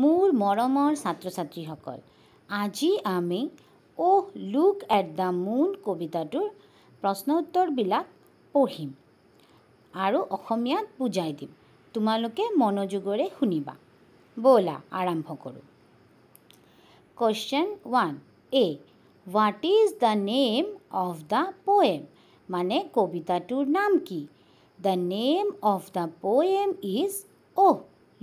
মোৰ মৰমৰ ছাত্ৰ ছাত্ৰীসকল আজি আমি O' look at the moon কবিতাটোৰ প্ৰশ্ন উত্তৰবিলাক পঢ়িম আৰু অসমীয়াত বুজাই দিম তোমালোকে মনোযোগেৰে শুনিবা ব'লা আৰম্ভ কৰোঁ question one A what is the name of the poem মানে কবিতাটোৰ নাম কি the name of the poem is O'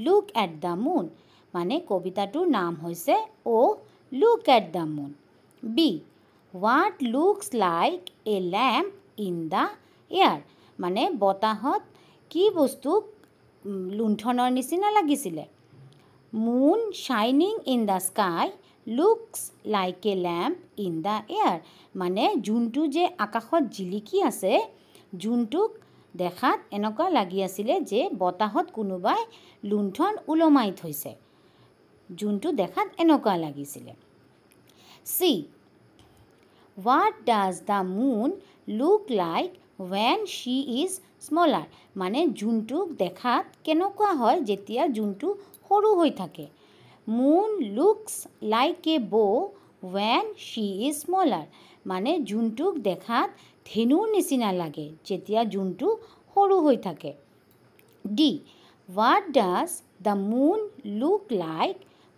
look at the moon মানে কবিতাটোৰ নাম হৈছে O' look at the moon B what looks like a lamp in the air মানে বতাহত কি বস্তু লুণ্ঠনৰ নিচিনা লাগিছিলে মুন শ্বাইনিং in the sky looks like a lamp in the air মানে যোনটো যে আকাশত জিলিকি আছে যোনটোক দেখাত এনেকুৱা লাগি আছিলে যে বতাহত কোনোবাই লুণ্ঠন ওলমাই থৈছে যোনটো দেখাত এনেকুৱা লাগিছিলে C what does the moon look like when she is smaller মানে যোনটোক দেখাত কেনেকুৱা হয় যেতিয়া যোনটো সৰু হৈ থাকে মুন লুকছ লাইক এ বো ৱেন শ্বি ইজ স্মলাৰ মানে যোনটোক দেখাত ধেনুৰ নিচিনা লাগে যেতিয়া যোনটো সৰু হৈ থাকে D what does the moon look like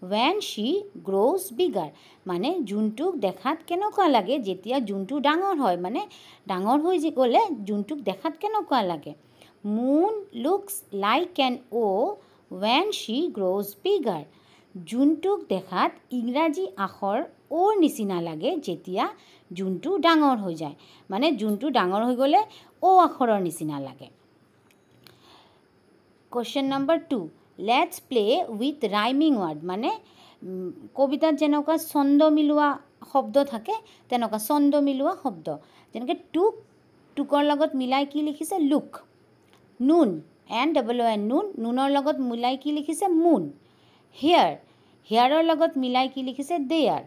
when she grows bigger মানে যোনটোক দেখাত কেনেকুৱা লাগে যেতিয়া যোনটো ডাঙৰ হয় মানে ডাঙৰ হৈ গ'লে যোনটোক দেখাত কেনেকুৱা লাগে moon looks like an O' when she grows bigger যোনটোক দেখাত ইংৰাজী আখৰ অ'ৰ নিচিনা লাগে যেতিয়া যোনটো ডাঙৰ হৈ যায় মানে যোনটো ডাঙৰ হৈ গ'লে অ' আখৰৰ নিচিনা লাগে question number two let's play with rhyming word মানে কবিতাত যেনেকুৱা চন্দ মিলোৱা শব্দ থাকে তেনেকুৱা চন্দ মিলোৱা শব্দ যেনেকৈ টুক টুকৰ লগত মিলাই কি লিখিছে লুক নুন এন ডাব্লিউ এন নুন নুনৰ লগত মিলাই কি লিখিছে মুন হেয়াৰ হেয়াৰৰ লগত মিলাই কি লিখিছে দেয়াৰ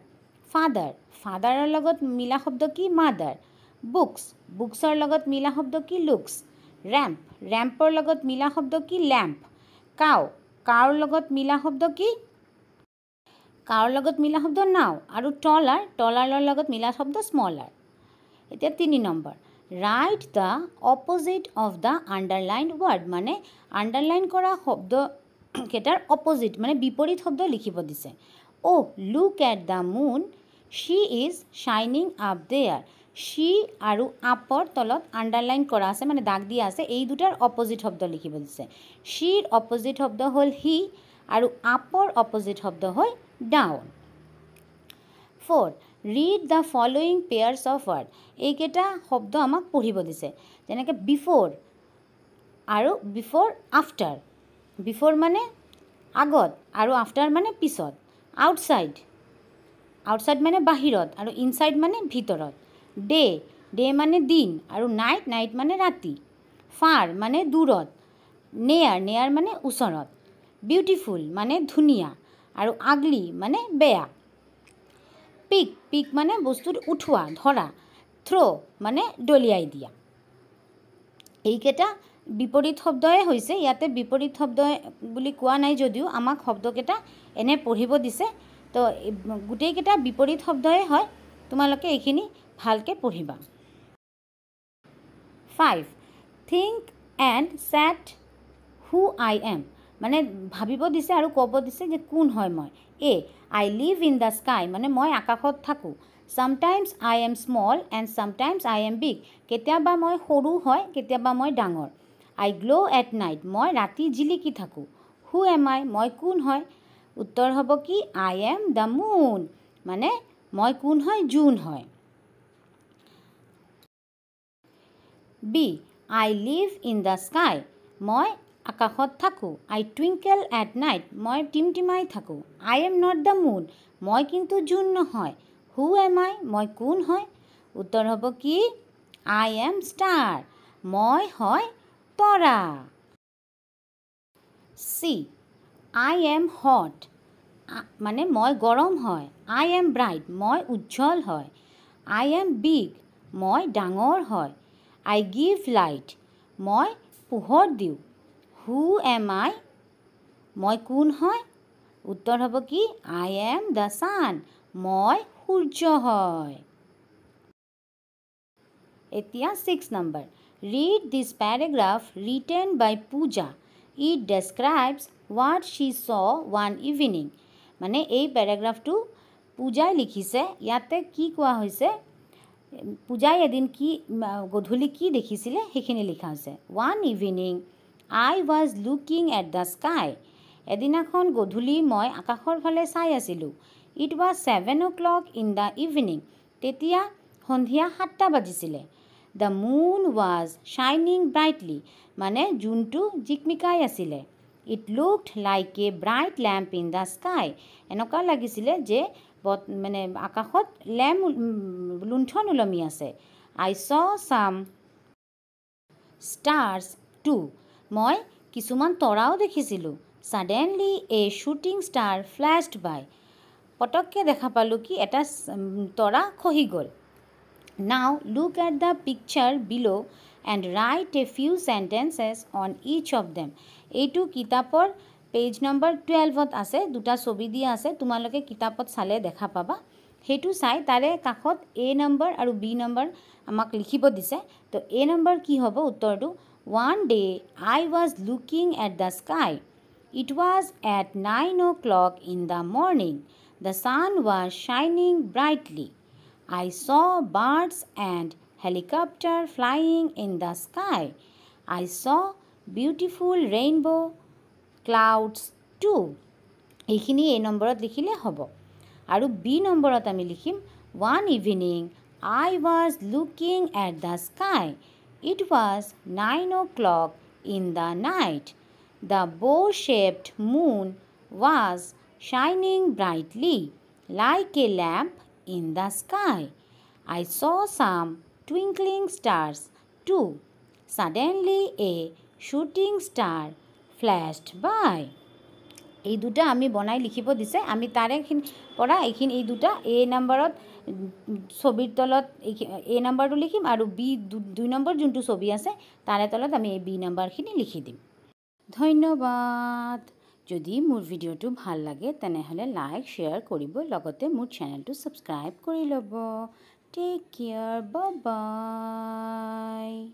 ফাদাৰ ফাদাৰৰ লগত মিলা শব্দ কি মাদাৰ বুকছ বুকছৰ লগত মিলা শব্দ কি লুকছ ৰেম্প ৰেম্পৰ লগত মিলা শব্দ কি লেম্প কাও কাৰো লগত মিলা শব্দ কি কাৰো লগত মিলা শব্দ নাও আৰু টলাৰ টলাৰৰ লগত মিলা শব্দ স্মলাৰ এতিয়া তিনি number write the opposite of the underline word মানে আণ্ডাৰলাইন কৰা শব্দকেইটাৰ অপজিট মানে বিপৰীত শব্দ লিখিব দিছে O' look at the moon she is শ্বাইনিং আপ দেয়াৰ সি আৰু আপৰ তলত আণ্ডাৰলাইন কৰা আছে মানে দাগ দিয়া আছে এই দুটাৰ অপজিট শব্দ লিখিব দিছে সিৰ অপজিট শব্দ হ'ল সি আৰু আপৰ অপজিট শব্দ হ'ল down fourth read the following pairs of word এইকেইটা শব্দ আমাক পঢ়িব দিছে যেনেকৈ বিফ'ৰ আৰু বিফ'ৰ আফটাৰ বিফ'ৰ মানে আগত আৰু আফটাৰ মানে পিছত আউটছাইড আউটছাইড মানে বাহিৰত আৰু ইনছাইড মানে ভিতৰত ডে ডে মানে দিন আৰু নাইট নাইট মানে ৰাতি ফাৰ মানে দূৰত নেয়াৰ নেয়াৰ মানে ওচৰত বিউটিফুল মানে ধুনীয়া আৰু আগলি মানে বেয়া পিক পিক মানে বস্তুত উঠোৱা ধৰা থ্ৰ' মানে দলিয়াই দিয়া এইকেইটা বিপৰীত শব্দই হৈছে ইয়াতে বিপৰীত শব্দ বুলি কোৱা নাই যদিও আমাক শব্দকেইটা এনে পঢ়িব দিছে তো গোটেইকেইটা বিপৰীত শব্দই হয় তোমালোকে এইখিনি ভালকৈ পঢ়িবা five think and say who I am মানে ভাবিব দিছে আৰু ক'ব দিছে যে কোন হয় মই A I live in the sky মানে মই আকাশত থাকোঁ sometimes I am small and sometimes I am big কেতিয়াবা মই সৰু হয় কেতিয়াবা মই ডাঙৰ আই গ্ল' এট নাইট মই ৰাতি জিলিকি থাকোঁ হু এম আই মই কোন হয় উত্তৰ হ'ব কি আই এম দ্য মুন মানে মই কোন হয় জুন হয় B I live in the sky মই আকাশত থাকোঁ আই টুইংকেল এট নাইট মই টিমটিমাই থাকোঁ I am not the moon মই কিন্তু জুন নহয় হু এম আই মই কোন হয় উত্তৰ হ'ব কি আই এম ষ্টাৰ মই হয় তৰা চি আই এম হট মানে মই গৰম হয় আই এম ব্ৰাইট মই উজ্জ্বল হয় আই এম বিগ মই ডাঙৰ হয় আই গিভ লাইট মই পোহৰ দিওঁ হু এম আই মই কোন হয় উত্তৰ হ'ব কি আই এম দ্য ছান মই সূৰ্য হয় এতিয়া six number read this paragraph written by Puja it describes what she saw one evening মানে এই পেৰেগ্ৰাফটো পূজাই লিখিছে ইয়াতে কি কোৱা হৈছে পূজাই এদিন কি গধূলি কি দেখিছিলে সেইখিনি লিখা হৈছে one evening I was looking at the sky এদিনাখন গধূলি মই আকাশৰ ফালে চাই আছিলোঁ it was seven o'clock in the evening তেতিয়া সন্ধিয়া সাতটা বাজিছিলে দ্য মুন ৱাজ শ্বাইনিং ব্ৰাইটলি মানে জোনটো জিকমিকাই আছিলে it looked like a bright lamp in the sky এনেকুৱা লাগিছিলে যে বত মানে আকাশত লেম্প লুণ্ঠন ওলমি আছে আই চ চাম ষ্টাৰ্ছ টু মই কিছুমান তৰাও দেখিছিলোঁ suddenly a shooting star flashed by পটককৈ দেখা পালোঁ কি এটা তৰা খহি গ'ল now look at the picture below' and write a few sentences on each of them এইটো কিতাপৰ পেজ নম্বৰ টুৱেলভত আছে দুটা ছবি দিয়া আছে তোমালোকে কিতাপত চালে দেখা পাবা সেইটো চাই তাৰে কাষত এ নম্বৰ আৰু বি নম্বৰ আমাক লিখিব দিছে তো এ নম্বৰ কি হ'ব উত্তৰটো one day I was looking at the sky it was at nine o'clock in the morning the sun was শ্বাইনিং brightly I saw' birds and helicopter flying in the sky. I saw beautiful rainbow clouds too. এইখিনি এই নম্বৰত লিখিলে হ'ব আৰু B নম্বৰত আমি লিখিম one evening I was looking at the sky it was nine o'clock in the night the bow shaped moon was শ্বাইনিং brightly like a lamp in the sky. I saw some twinkling stars too. Suddenly a shooting star flashed by. এই দুটা আমি বনাই লিখিব দিছে আমি তাৰে পৰা এইখিনি এই দুটা এ নম্বৰত ছবিৰ তলত এই এ নম্বৰটো লিখিম আৰু বি দুই নম্বৰ যোনটো ছবি আছে তাৰে তলত আমি এই বি নম্বৰখিনি লিখি দিম ধন্যবাদ যদি মোৰ ভিডিঅ'টো ভাল লাগে তেনেহ'লে লাইক শ্বেয়াৰ কৰিব লগতে মোৰ চেনেলটো ছাবস্ক্ৰাইব কৰি ল'ব Take care. Bye bye.